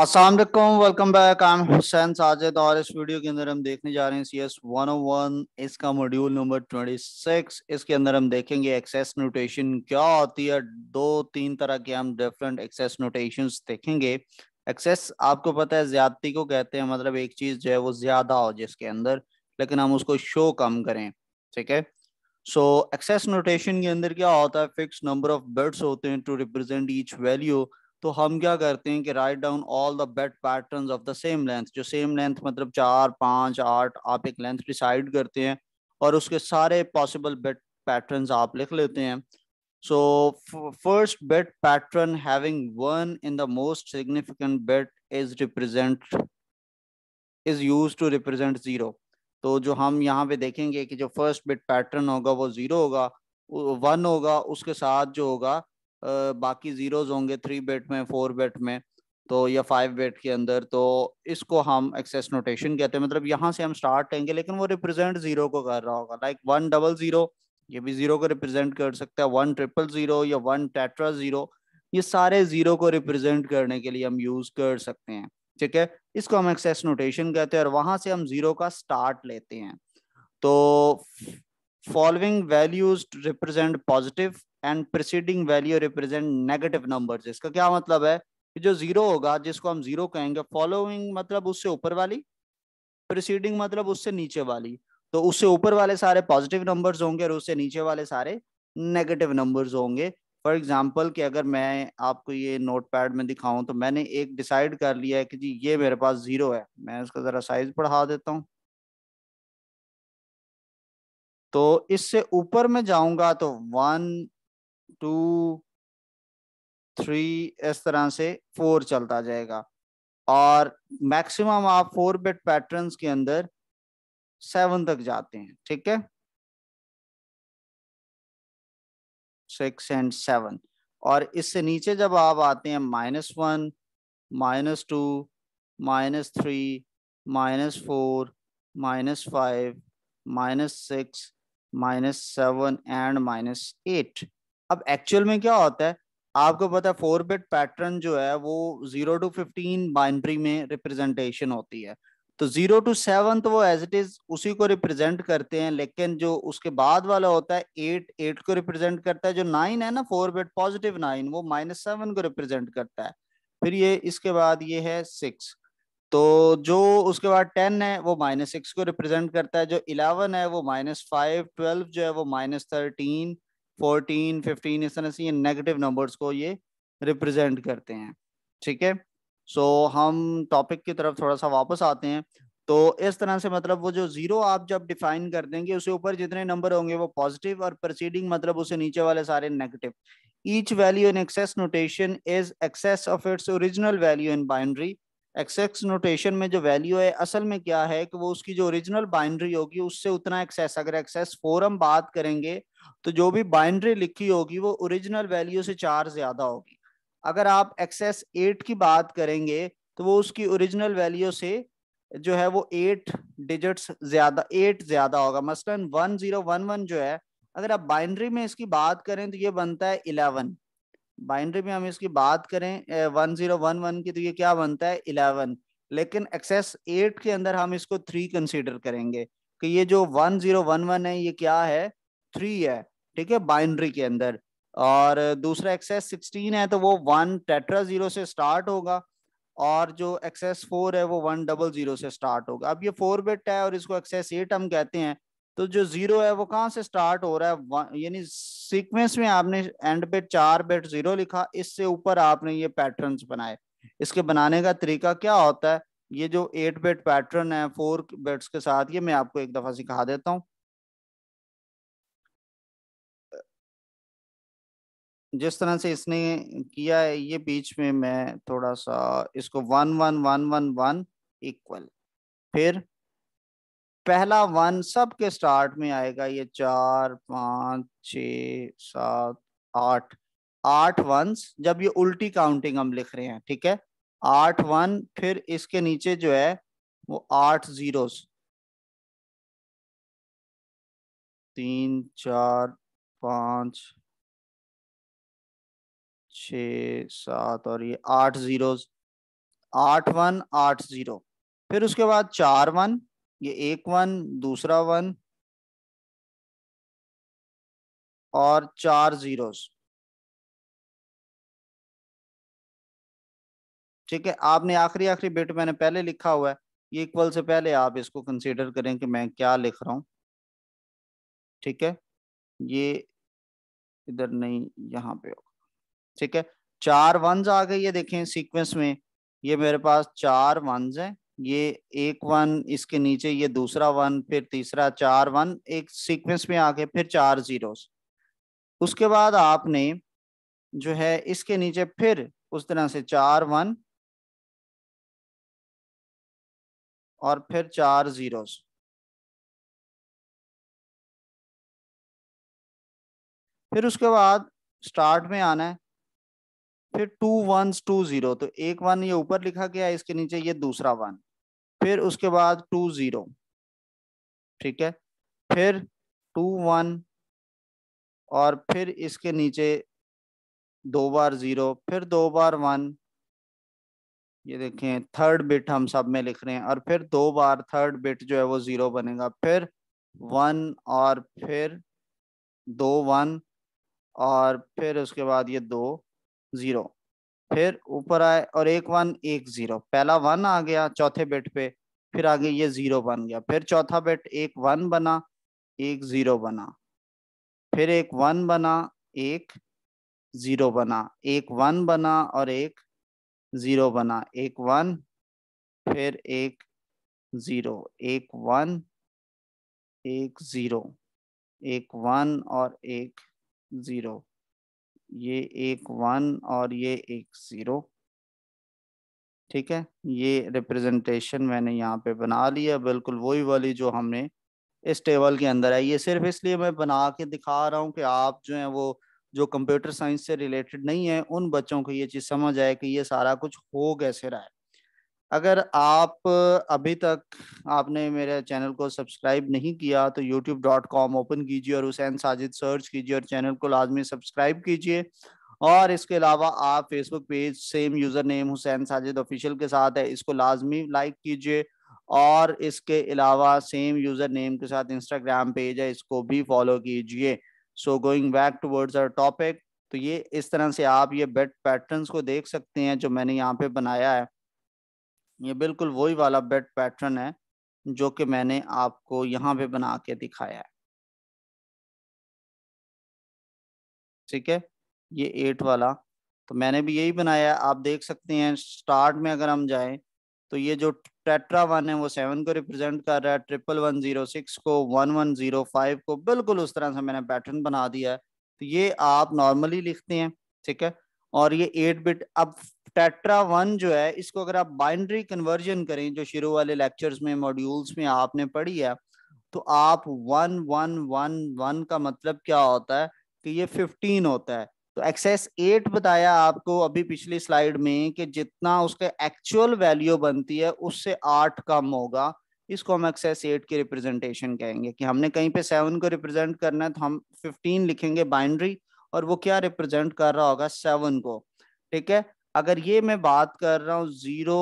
Aslam welcome back I am Hussain Sajid और इस video के अंदर हम देखने जा रहे हैं सी एस वन वन इसका मॉड्यूल नंबर ट्वेंटी सिक्स इसके अंदर हम देखेंगे एक्सेस नोटेशन क्या होती है दो तीन तरह के हम डिफरेंट एक्सेस नोटेशन देखेंगे एक्सेस आपको पता है ज्यादती को कहते हैं मतलब एक चीज़ जो है वो ज़्यादा हो जिसके अंदर लेकिन हम उसको शो कम करें ठीक है सो एक्सेस नोटेशन के अंदर क्या होता है फिक्स नंबर ऑफ बर्ड्स होते हैं टू रिप्रेजेंट ईच वैल्यू तो हम क्या करते हैं कि write down all the bit pattern of the same length जो सेम लेंथ मतलब चार पाँच आठ आप एक लेंथ डिसाइड करते हैं और उसके सारे पॉसिबल बेड पैटर्न आप लिख लेते हैं so first bit pattern having one in the most significant bit is represent is use to represent zero तो जो हम यहाँ पे देखेंगे कि जो फर्स्ट बेड पैटर्न होगा वो ज़ीरो होगा वन होगा उसके साथ जो होगा बाकी जीरोज होंगे थ्री बेट में फोर बेट में तो या फाइव बेट के अंदर तो इसको हम एक्सेस नोटेशन कहते हैं मतलब यहाँ से हम स्टार्ट रहेंगे लेकिन वो रिप्रेजेंट जीरो को कर रहा होगा लाइक वन डबल जीरो ये भी जीरो को रिप्रेजेंट कर सकता है वन ट्रिपल जीरो या वन टेट्रा जीरो ये सारे जीरो को रिप्रेजेंट करने के लिए हम यूज कर सकते हैं ठीक है इसको हम एक्सेस नोटेशन कहते हैं और वहां से हम जीरो का स्टार्ट लेते हैं तो following values represent positive and preceding value represent negative number इसका क्या मतलब है कि जो जीरो होगा जिसको हम जीरो कहेंगे फॉलोइंग मतलब उससे ऊपर वाली प्रिसीडिंग मतलब उससे नीचे वाली तो उससे ऊपर वाले सारे पॉजिटिव नंबर्स होंगे और उससे नीचे वाले सारे नेगेटिव नंबर्स होंगे फॉर एग्जाम्पल कि अगर मैं आपको ये नोट पैड में दिखाऊं तो मैंने एक डिसाइड कर लिया है कि जी ये मेरे पास जीरो है मैं इसका ज़रा साइज बढ़ा देता हूँ तो इससे ऊपर में जाऊंगा तो वन टू थ्री इस तरह से फोर चलता जाएगा और मैक्सिमम आप फोर बिट पैटर्न्स के अंदर सेवन तक जाते हैं ठीक है सिक्स एंड सेवन और इससे नीचे जब आप आते हैं minus one minus two minus three minus four minus five minus six minus seven and minus eight अब एक्चुअल में क्या होता है आपको पता है फोर बिट पैटर्न जो है वो जीरो टू फिफ्टीन बाइनरी में रिप्रेजेंटेशन होती है तो जीरो टू सेवन तो वो एज इट इज उसी को रिप्रेजेंट करते हैं लेकिन जो उसके बाद वाला होता है एट एट को रिप्रेजेंट करता है जो नाइन है ना फोर बिट पॉजिटिव नाइन वो माइनस सेवन को रिप्रेजेंट करता है फिर ये इसके बाद ये है सिक्स तो जो उसके बाद टेन है वो माइनस सिक्स को रिप्रेजेंट करता है जो इलेवन है वो माइनस फाइव ट्वेल्व जो है वो माइनस थर्टीन फोर्टीन फिफ्टीन इस तरह से ये नेगेटिव नंबर्स को ये रिप्रेजेंट करते हैं ठीक है सो so, हम टॉपिक की तरफ थोड़ा सा वापस आते हैं तो इस तरह से मतलब वो जो जीरो आप जब डिफाइन कर देंगे उसके ऊपर जितने नंबर होंगे वो पॉजिटिव और प्रोसीडिंग मतलब उसे नीचे वाले सारे negative each value in excess notation is excess of its original value in binary excess notation में जो वैल्यू है असल में क्या है कि वो उसकी जो ओरिजिनल बाइंड्री होगी उससे उतना एक्सेस अगर एक्सेस फोर हम बात करेंगे तो जो भी बाइंड्री लिखी होगी वो ओरिजिनल वैल्यू से चार ज्यादा होगी अगर आप एक्सेस एट की बात करेंगे तो वो उसकी ओरिजिनल वैल्यू से जो है वो एट डिजिट्स ज्यादा एट ज्यादा होगा मसलन वन जीरो वन वन जो है अगर आप बाइंड्री में इसकी बात करें तो ये बनता है इलेवन बाइंड्री में हम इसकी बात करें वन जीरो वन वन की तो ये क्या बनता है इलेवन लेकिन एक्सेस एट के अंदर हम इसको थ्री कंसीडर करेंगे कि ये जो वन जीरो वन वन है ये क्या है थ्री है ठीक है बाइंड्री के अंदर और दूसरा एक्सेस सिक्सटीन है तो वो वन टेट्रा जीरो से स्टार्ट होगा और जो एक्सेस फोर है वो वन डबल जीरो से स्टार्ट होगा अब ये फोर बिट है और इसको एक्सेस एट हम कहते हैं तो जो जीरो है वो कहाँ से स्टार्ट हो रहा है यानी सीक्वेंस में आपने एंड पे चार बेट जीरो लिखा इससे ऊपर आपने ये पैटर्न बनाए इसके बनाने का तरीका क्या होता है ये जो एट बेट पैटर्न है फोर बेट्स के साथ ये मैं आपको एक दफा सिखा देता हूँ जिस तरह से इसने किया है ये बीच में मैं थोड़ा सा इसको one one one one one equal फिर पहला वन सब के स्टार्ट में आएगा ये चार पाँच छ सात आठ आठ वंस जब ये उल्टी काउंटिंग हम लिख रहे हैं ठीक है आठ वन फिर इसके नीचे जो है वो आठ जीरोस तीन चार पाँच छ सात और ये आठ जीरोस आठ वन आठ जीरो फिर उसके बाद चार वन ये एक वन दूसरा वन और चार जीरोस ठीक है आपने आखिरी आखिरी बिट मैंने पहले लिखा हुआ है ये इक्वल से पहले आप इसको कंसीडर करें कि मैं क्या लिख रहा हूं ठीक है ये इधर नहीं यहां पे होगा ठीक है चार वंस आ गई है देखें सीक्वेंस में ये मेरे पास चार वंस हैं ये एक वन इसके नीचे ये दूसरा वन फिर तीसरा चार वन एक सीक्वेंस में आके फिर चार जीरोस उसके बाद आपने जो है इसके नीचे फिर उस तरह से चार वन और फिर चार जीरोस फिर उसके बाद स्टार्ट में आना है फिर टू वन टू जीरो तो एक वन ये ऊपर लिखा गया इसके नीचे ये दूसरा वन फिर उसके बाद टू जीरो ठीक है फिर टू वन और फिर इसके नीचे दो बार जीरो फिर दो बार वन ये देखें थर्ड बिट हम सब में लिख रहे हैं और फिर दो बार थर्ड बिट जो है वो जीरो बनेगा फिर वन और फिर दो वन और फिर उसके बाद ये दो जीरो फिर ऊपर आए और एक वन एक जीरो पहला वन आ गया चौथे बेट पे फिर आगे ये जीरो बन गया फिर चौथा बेट एक वन बना एक जीरो बना फिर एक वन बना एक जीरो बना एक वन बना और एक जीरो बना एक वन फिर एक जीरो एक वन एक जीरो एक वन और एक जीरो ये एक वन और ये एक ज़ीरो ठीक है ये रिप्रेजेंटेशन मैंने यहाँ पे बना लिया बिल्कुल वही वाली जो हमने इस टेबल के अंदर है ये सिर्फ इसलिए मैं बना के दिखा रहा हूँ कि आप जो है वो जो कंप्यूटर साइंस से रिलेटेड नहीं है उन बच्चों को ये चीज़ समझ आए कि ये सारा कुछ हो कैसे रहा है अगर आप अभी तक आपने मेरे चैनल को सब्सक्राइब नहीं किया तो यूट्यूब डॉट कॉम ओपन कीजिए और हुसैन साजिद सर्च कीजिए और चैनल को लाजमी सब्सक्राइब कीजिए और इसके अलावा आप Facebook page same user name Hussain Sajid official के साथ है इसको लाजमी लाइक कीजिए और इसके अलावा सेम यूज़र नेम के साथ इंस्टाग्राम पेज है इसको भी फॉलो कीजिए so going back towards our topic तो ये इस तरह से आप ये बेड पैटर्न्स को देख सकते हैं जो मैंने यहाँ पे बनाया है ये बिल्कुल वही वाला बेड पैटर्न है जो कि मैंने आपको यहाँ पे बना के दिखाया है ठीक है ये एट वाला तो मैंने भी यही बनाया है आप देख सकते हैं स्टार्ट में अगर हम जाएं तो ये जो टेट्रा वन है वो सेवन को रिप्रेजेंट कर रहा है ट्रिपल वन जीरो सिक्स को वन वन जीरो फाइव को बिल्कुल उस तरह से मैंने पैटर्न बना दिया है तो ये आप नॉर्मली लिखते हैं ठीक है और ये एट बिट अब टेट्रा वन जो है इसको अगर आप बाइंड्री कन्वर्जन करें जो शुरू वाले लेक्चर्स में मॉड्यूल्स में आपने पढ़ी है तो आप वन वन वन वन का मतलब क्या होता है कि ये फिफ्टीन होता है तो एक्सेस एट बताया आपको अभी पिछली स्लाइड में कि जितना उसका एक्चुअल वैल्यू बनती है उससे आठ कम होगा इसको हम एक्सेस एट की रिप्रेजेंटेशन कहेंगे कि हमने कहीं पे सेवन को रिप्रेजेंट करना है तो हम फिफ्टीन लिखेंगे बाइंड्री और वो क्या रिप्रेजेंट कर रहा होगा सेवन को ठीक है अगर ये मैं बात कर रहा हूँ जीरो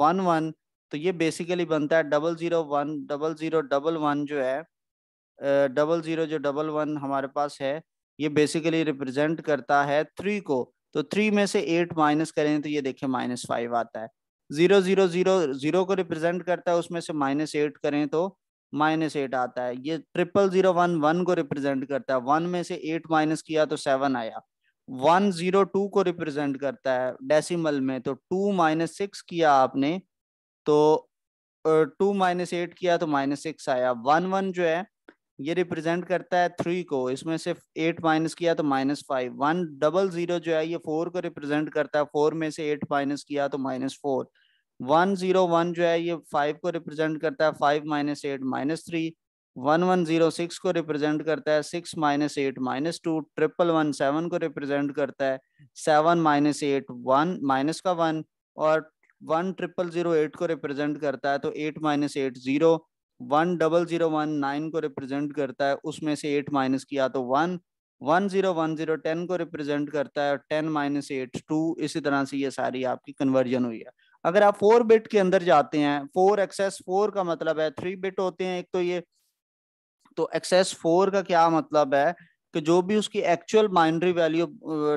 वन वन तो ये बेसिकली बनता है double zero one double zero double one जो है डबल जीरो जो डबल वन हमारे पास है ये बेसिकली रिप्रेजेंट करता है थ्री को तो थ्री में से एट माइनस करें तो ये देखें माइनस फाइव आता है जीरो जीरो जीरो जीरो को रिप्रेजेंट करता है उसमें से माइनस एट करें तो माइनस एट आता है ये ट्रिपल जीरो वन वन को रिप्रेजेंट करता है वन में से एट माइनस किया तो सेवन आया वन जीरो टू को रिप्रेजेंट करता है डेसिमल में तो टू माइनस सिक्स किया आपने तो टू माइनस एट किया तो माइनस सिक्स आया वन वन जो है ये रिप्रेजेंट करता है थ्री को इसमें से एट माइनस किया तो minus five one double zero जो है ये फोर को रिप्रेजेंट करता है फोर में से एट माइनस किया तो minus four one zero one जो है ये फाइव को रिप्रेजेंट करता है five minus eight minus three one one zero six को रिप्रेजेंट करता है six minus eight minus two triple one seven को रिप्रेजेंट करता है seven minus eight one minus का वन और वन ट्रिपल जीरो एट को रिप्रेजेंट करता है तो eight minus eight zero one double zero one nine को रिप्रेजेंट करता है उसमें से एट माइनस किया तो one one zero one zero ten को रिप्रेजेंट करता है और टेन माइनस एट टू इसी तरह से ये सारी आपकी कन्वर्जन हुई है अगर आप फोर बिट के अंदर जाते हैं फोर एक्सेस फोर का मतलब है थ्री बिट होते हैं एक तो ये तो एक्सेस फोर का क्या मतलब है कि जो भी उसकी एक्चुअल बाइनरी वैल्यू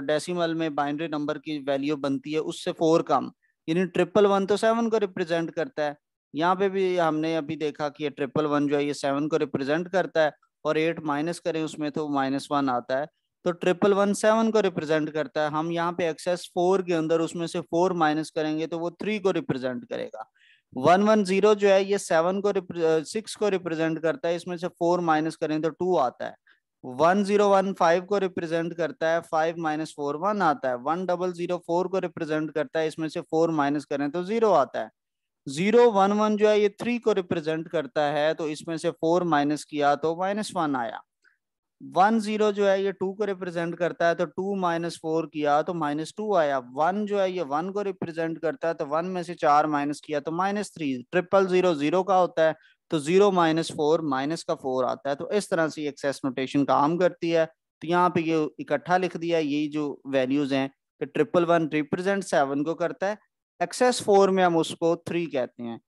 डेसिमल में बाइनरी नंबर की वैल्यू बनती है उससे फोर कम यानी ट्रिपल वन तो सेवन को रिप्रेजेंट करता है यहाँ पे भी हमने अभी देखा कि ये ट्रिपल वन जो है ये सेवन को रिप्रेजेंट करता है और एट माइनस करें उसमें तो माइनस वन आता है तो ट्रिपल वन सेवन को रिप्रेजेंट करता है हम यहाँ पे एक्सेस फोर के अंदर उसमें से फोर माइनस करेंगे तो वो थ्री को रिप्रेजेंट करेगा वन वन जीरो जो है ये सेवन को सिक्स को रिप्रेजेंट करता है इसमें से फोर माइनस करें तो टू आता है वन जीरो वन फाइव को रिप्रेजेंट करता है फाइव माइनस फोर वन आता है वन डबल जीरो फोर को रिप्रेजेंट करता है इसमें से फोर माइनस करें तो जीरो आता है जीरो वन वन जो है ये थ्री को रिप्रेजेंट करता है तो इसमें से फोर माइनस किया तो माइनस वन आया वन जीरो जो है ये टू को रिप्रेजेंट करता है तो टू माइनस फोर किया तो माइनस टू आया वन जो है ये वन को रिप्रेजेंट करता है तो वन में से चार माइनस किया तो minus three triple zero zero का होता है तो जीरो माइनस फोर माइनस का फोर आता है तो इस तरह से एक्सेस नोटेशन काम करती है तो यहाँ पे ये इकट्ठा लिख दिया यही जो वैल्यूज हैं कि ट्रिपल वन रिप्रेजेंट सेवन को करता है एक्सेस फोर में हम उसको थ्री कहते हैं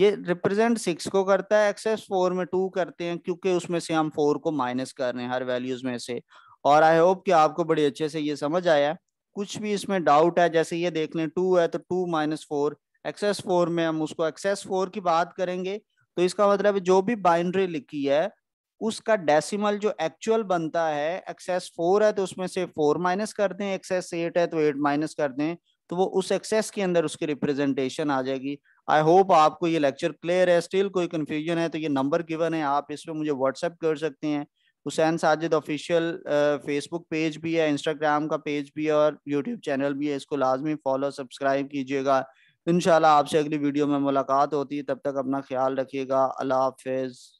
ये रिप्रेजेंट सिक्स को करता है एक्सेस फोर में टू करते हैं क्योंकि उसमें से हम फोर को माइनस कर रहे हैं हर वैल्यूज में से और आई होप कि आपको बड़े अच्छे से ये समझ आया कुछ भी इसमें डाउट है जैसे ये देख लें टू है तो two minus four excess four में हम उसको एक्सेस फोर की बात करेंगे तो इसका मतलब जो भी बाइंड्री लिखी है उसका डेसिमल जो एक्चुअल बनता है एक्सेस फोर है तो उसमें से फोर माइनस कर दें एक्सेस एट है तो एट माइनस कर दें तो वो उस एक्सेस के अंदर उसकी रिप्रेजेंटेशन आ जाएगी आई होप आपको ये लेक्चर क्लियर है स्टिल कोई कन्फ्यूजन है तो ये नंबर गिवन है आप इस पर मुझे व्हाट्सएप कर सकते हैं Hussain Sajid official Facebook page भी है इंस्टाग्राम का पेज भी है और यूट्यूब चैनल भी है इसको लाजमी फॉलो सब्सक्राइब कीजिएगा इन आपसे अगली वीडियो में मुलाकात होती है तब तक अपना ख्याल रखिएगा अल्लाह हाफिज़